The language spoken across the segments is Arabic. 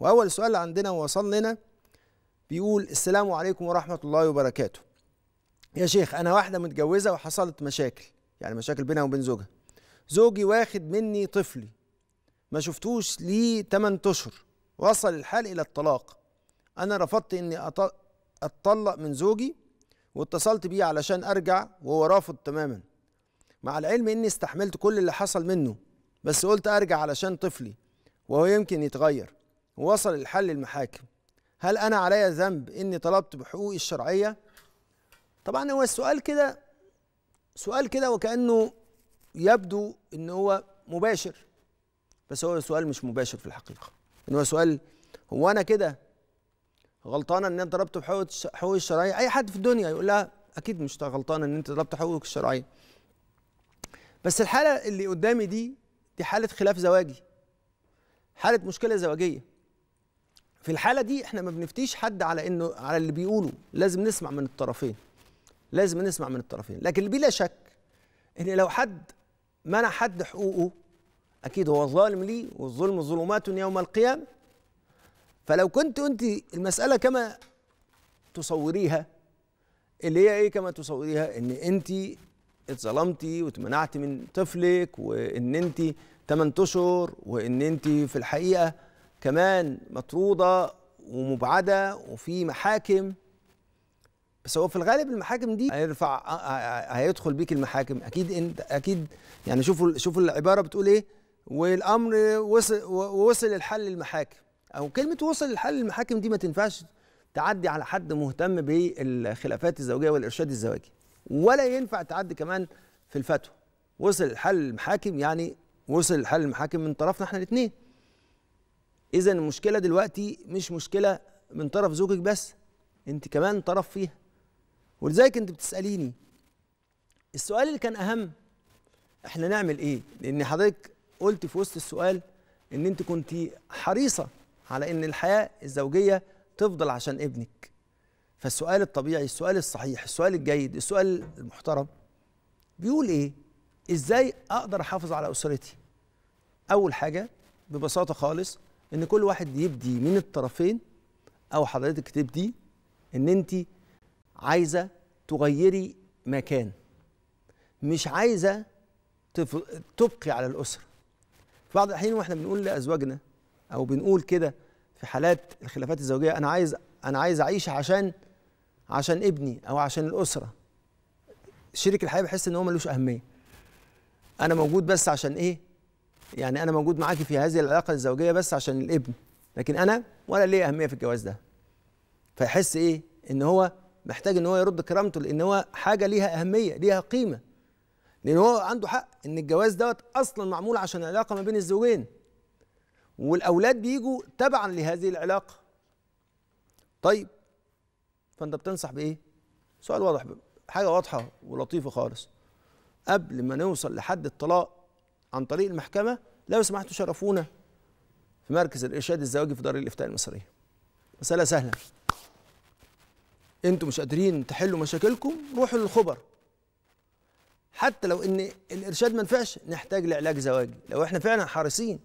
واول سؤال عندنا وصل لنا بيقول السلام عليكم ورحمه الله وبركاته يا شيخ انا واحده متجوزه وحصلت مشاكل يعني مشاكل بينها وبين زوجها زوجي واخد مني طفلي ما شفتوش ليه 8 اشهر وصل الحال الى الطلاق انا رفضت اني اتطلق من زوجي واتصلت بيه علشان ارجع وهو رافض تماما مع العلم اني استحملت كل اللي حصل منه بس قلت ارجع علشان طفلي وهو يمكن يتغير ووصل الحل للمحاكم هل انا عليا ذنب اني طلبت بحقوقي الشرعيه طبعا هو السؤال كده سؤال كده وكانه يبدو ان هو مباشر بس هو سؤال مش مباشر في الحقيقه ان هو سؤال هو انا كده غلطانه ان انت طلبت حقوقي الشرعيه اي حد في الدنيا يقول لها اكيد مش غلطانه ان انت طلبت حقوقك الشرعيه بس الحاله اللي قدامي دي دي حاله خلاف زواجي حاله مشكله زواجيه في الحاله دي احنا ما بنفتيش حد على انه على اللي بيقوله لازم نسمع من الطرفين لازم نسمع من الطرفين لكن بلا شك ان لو حد منع حد حقوقه اكيد هو ظالم لي والظلم ظلمات يوم القيامه فلو كنت انت المساله كما تصوريها اللي هي ايه كما تصوريها ان انت اتظلمتي واتمنعتي من طفلك وان انت 8 اشهر وان انت في الحقيقه كمان مطروده ومبعده وفي محاكم بس هو في الغالب المحاكم دي هيرفع آه، آه، آه، هيدخل بيك المحاكم اكيد انت اكيد يعني شوفوا شوفوا العباره بتقول ايه والامر وصل ووصل الحل للمحاكم او كلمه وصل الحل للمحاكم دي ما تنفعش تعدي على حد مهتم بالخلافات الزوجيه والارشاد الزواجي ولا ينفع تعدي كمان في الفتوى وصل الحل للمحاكم يعني وصل الحل للمحاكم من طرفنا احنا الاثنين اذا المشكله دلوقتي مش مشكله من طرف زوجك بس انت كمان طرف فيها ولذلك انت بتساليني السؤال اللي كان اهم احنا نعمل ايه لان حضرتك قلت في وسط السؤال ان انت كنت حريصه على ان الحياه الزوجيه تفضل عشان ابنك فالسؤال الطبيعي السؤال الصحيح السؤال الجيد السؤال المحترم بيقول ايه ازاي اقدر احافظ على اسرتي اول حاجه ببساطه خالص ان كل واحد يبدي من الطرفين او حضرتك تبدي ان انت عايزه تغيري مكان مش عايزه تف... تبقي على الاسره في بعض الاحيان واحنا بنقول لازواجنا او بنقول كده في حالات الخلافات الزوجيه انا عايز انا عايز اعيش عشان عشان ابني او عشان الاسره شريك الحياه بيحس ان هو ملوش اهميه انا موجود بس عشان ايه يعني انا موجود معاكي في هذه العلاقه الزوجيه بس عشان الابن لكن انا ولا ليا اهميه في الجواز ده فيحس ايه ان هو محتاج ان هو يرد كرامته لان هو حاجه ليها اهميه ليها قيمه لان هو عنده حق ان الجواز دوت اصلا معمول عشان علاقه ما بين الزوجين والاولاد بيجوا تبعا لهذه العلاقه طيب فانت بتنصح بايه سؤال واضح حاجه واضحه ولطيفه خالص قبل ما نوصل لحد الطلاق عن طريق المحكمة لو سمحتوا شرفونا في مركز الإرشاد الزواجي في دار الإفتاء المصرية مسألة سهلة أنتم مش قادرين تحلوا مشاكلكم روحوا للخبر حتى لو ان الارشاد ما نفعش نحتاج لعلاج زواجي لو احنا فعلا حريصين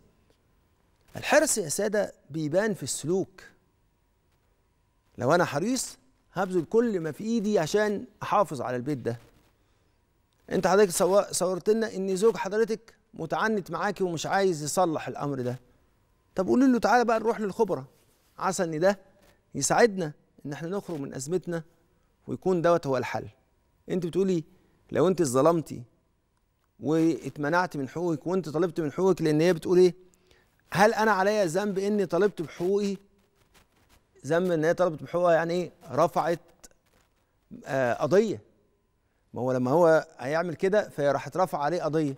الحرص يا ساده بيبان في السلوك لو انا حريص هبذل كل ما في ايدي عشان احافظ على البيت ده انت حضرتك صورت لنا ان زوج حضرتك متعنت معاكي ومش عايز يصلح الامر ده طب قولي له تعالى بقى نروح للخبراء عسى ان ده يساعدنا ان احنا نخرج من ازمتنا ويكون دوت هو الحل انت بتقولي لو انت اتظلمتي واتمنعت من حقوقك وانت طلبت من حقوقك لان هي بتقول ايه هل انا عليا ذنب اني طلبت بحقوقي ذنب ان هي طلبت بحقوقها يعني ايه رفعت آه قضيه ما هو لما هو هيعمل كده فهي راح ترفع عليه قضيه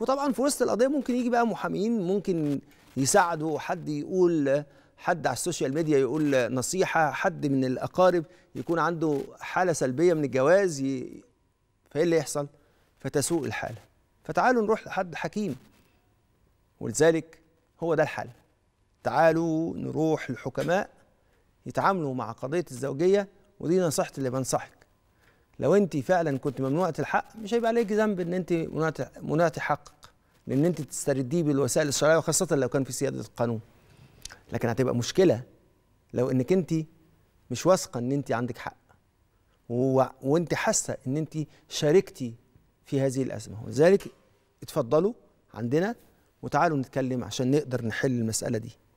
وطبعا في وسط القضيه ممكن يجي بقى محامين ممكن يساعدوا حد يقول حد على السوشيال ميديا يقول نصيحه حد من الاقارب يكون عنده حاله سلبيه من الجواز ي... فايه اللي يحصل فتسوء الحاله فتعالوا نروح لحد حكيم ولذلك هو ده الحل تعالوا نروح لحكماء يتعاملوا مع قضيه الزوجيه ودي نصيحتي اللي بنصحك لو انت فعلا كنت ممنوعه الحق مش هيبقى عليك ذنب ان انت منعت حقك لان انت تسترديه بالوسائل الشرعيه وخاصه لو كان في سياده القانون لكن هتبقى مشكله لو انك انت مش واثقه ان انت عندك حق و... وانت حاسه ان انت شاركتي في هذه الازمه ولذلك اتفضلوا عندنا وتعالوا نتكلم عشان نقدر نحل المساله دي